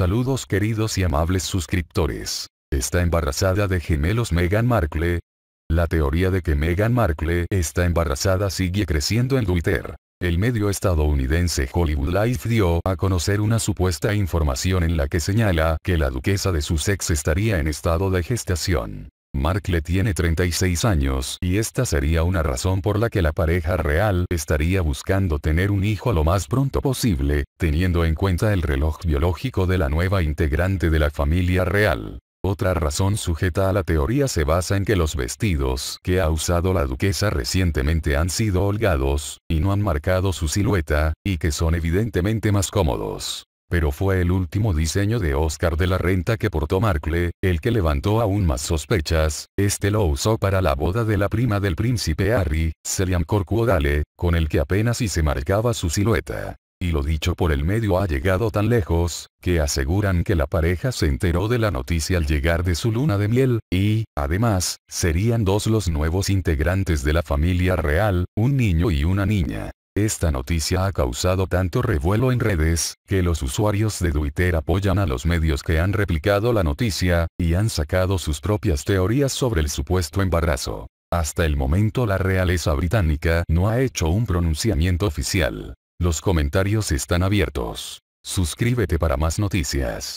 Saludos queridos y amables suscriptores. ¿Está embarazada de gemelos Meghan Markle? La teoría de que Meghan Markle está embarazada sigue creciendo en Twitter. El medio estadounidense Hollywood Life dio a conocer una supuesta información en la que señala que la duquesa de Sussex estaría en estado de gestación. Markle tiene 36 años y esta sería una razón por la que la pareja real estaría buscando tener un hijo lo más pronto posible, teniendo en cuenta el reloj biológico de la nueva integrante de la familia real. Otra razón sujeta a la teoría se basa en que los vestidos que ha usado la duquesa recientemente han sido holgados, y no han marcado su silueta, y que son evidentemente más cómodos. Pero fue el último diseño de Oscar de la Renta que portó Markle, el que levantó aún más sospechas, este lo usó para la boda de la prima del príncipe Harry, Celian Corcuodale, con el que apenas y se marcaba su silueta. Y lo dicho por el medio ha llegado tan lejos, que aseguran que la pareja se enteró de la noticia al llegar de su luna de miel, y, además, serían dos los nuevos integrantes de la familia real, un niño y una niña. Esta noticia ha causado tanto revuelo en redes, que los usuarios de Twitter apoyan a los medios que han replicado la noticia, y han sacado sus propias teorías sobre el supuesto embarazo. Hasta el momento la realeza británica no ha hecho un pronunciamiento oficial. Los comentarios están abiertos. Suscríbete para más noticias.